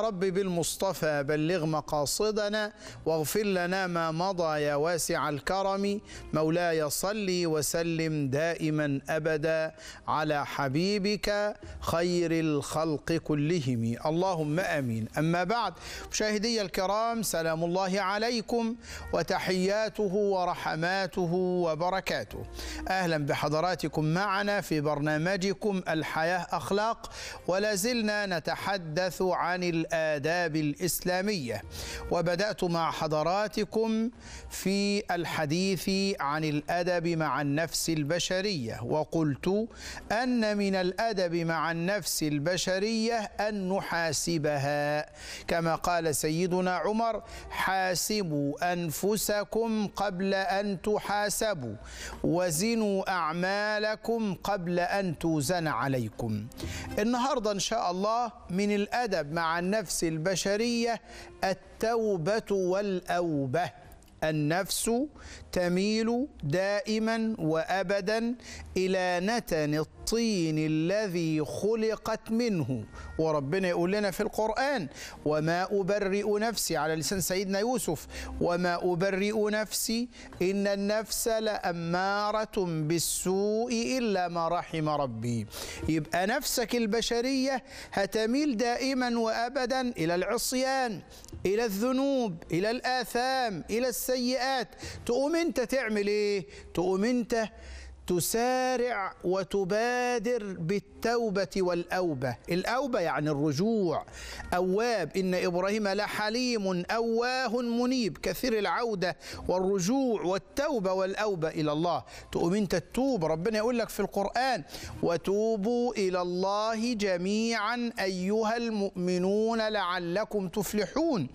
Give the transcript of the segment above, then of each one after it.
رب بالمصطفى بلغ مقاصدنا واغفر لنا ما مضى يا واسع الكرم مولاي صل وسلم دائما ابدا على حبيبك خير الخلق كلهم اللهم امين اما بعد مشاهدي الكرام سلام الله عليكم وتحياته ورحماته وبركاته اهلا بحضراتكم معنا في برنامجكم الحياه اخلاق ولا زلنا نتحدث عن الآداب الإسلامية وبدأت مع حضراتكم في الحديث عن الأدب مع النفس البشرية وقلت أن من الأدب مع النفس البشرية أن نحاسبها كما قال سيدنا عمر حاسبوا أنفسكم قبل أن تحاسبوا وزنوا أعمالكم قبل أن توزن عليكم النهاردة إن شاء الله من الأدب مع النفس النفس البشرية التوبة والأوبة النفس تميل دائما وابدا الى نتن الطين الذي خلقت منه وربنا يقول لنا في القران وما ابرئ نفسي على لسان سيدنا يوسف وما ابرئ نفسي ان النفس لاماره بالسوء الا ما رحم ربي يبقى نفسك البشريه هتميل دائما وابدا الى العصيان إلى الذنوب إلى الآثام إلى السيئات تقوم أنت تعمل إيه؟ تقوم أنت تسارع وتبادر بالتوبة والأوبة الأوبة يعني الرجوع أواب إن إبراهيم لحليم أواه منيب كثير العودة والرجوع والتوبة والأوبة إلى الله تقوم أنت تتوب ربنا يقول لك في القرآن وتوبوا إلى الله جميعا أيها المؤمنون لعلكم تفلحون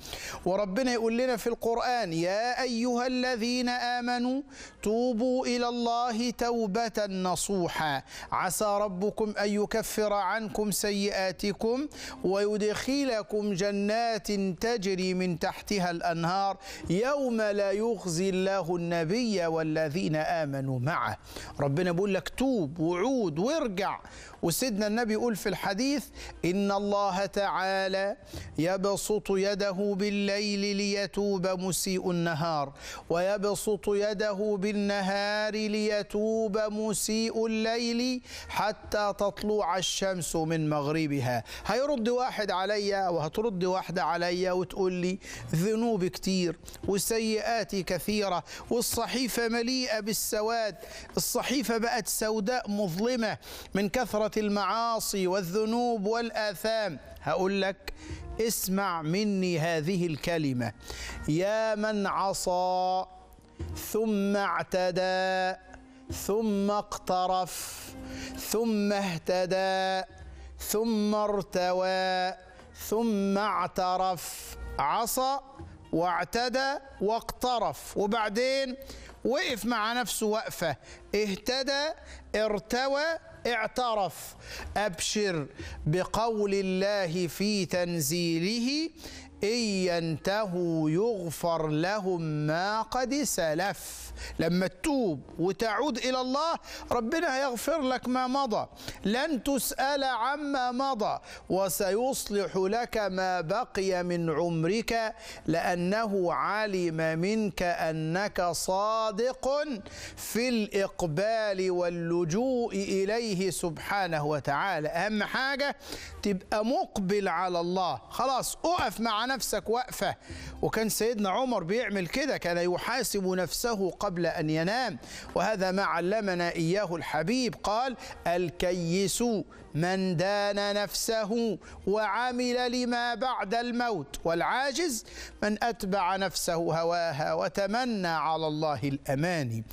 وربنا يقول لنا في القرآن يا أيها الذين آمنوا توبوا إلى الله توبة توبة نصوحا عسى ربكم أن يكفر عنكم سيئاتكم ويدخلكم جنات تجري من تحتها الأنهار يوم لا يخزي الله النبي والذين آمنوا معه ربنا بيقول لك توب وعود وارجع وسيدنا النبي يقول في الحديث إن الله تعالى يبسط يده بالليل ليتوب مسيء النهار ويبسط يده بالنهار ليتوب مسيء الليل حتى تطلع الشمس من مغربها هيرد واحد عليا وهترد واحدة عليا وتقول لي ذنوبي كتير وسيئاتي كثيرة والصحيفة مليئة بالسواد الصحيفة بقت سوداء مظلمة من كثرة كثرة المعاصي والذنوب والآثام هقول لك اسمع مني هذه الكلمة يا من عصى ثم اعتدى ثم اقترف ثم اهتدى ثم ارتوى ثم اعترف عصى واعتدى واقترف وبعدين وقف مع نفسه وقفه اهتدى ارتوى اعترف أبشر بقول الله في تنزيله إن ينتهوا يغفر لهم ما قد سلف لما تتوب وتعود إلى الله ربنا هيغفر لك ما مضى لن تسأل عما مضى وسيصلح لك ما بقي من عمرك لأنه علم منك أنك صادق في الإقبال واللجوء إليه سبحانه وتعالى أهم حاجة تبقى مقبل على الله خلاص أقف معنا نفسك واقفة وكان سيدنا عمر بيعمل كده كان يحاسب نفسه قبل أن ينام وهذا ما علمنا إياه الحبيب قال الكيس من دان نفسه وعمل لما بعد الموت والعاجز من أتبع نفسه هواها وتمنى على الله الأماني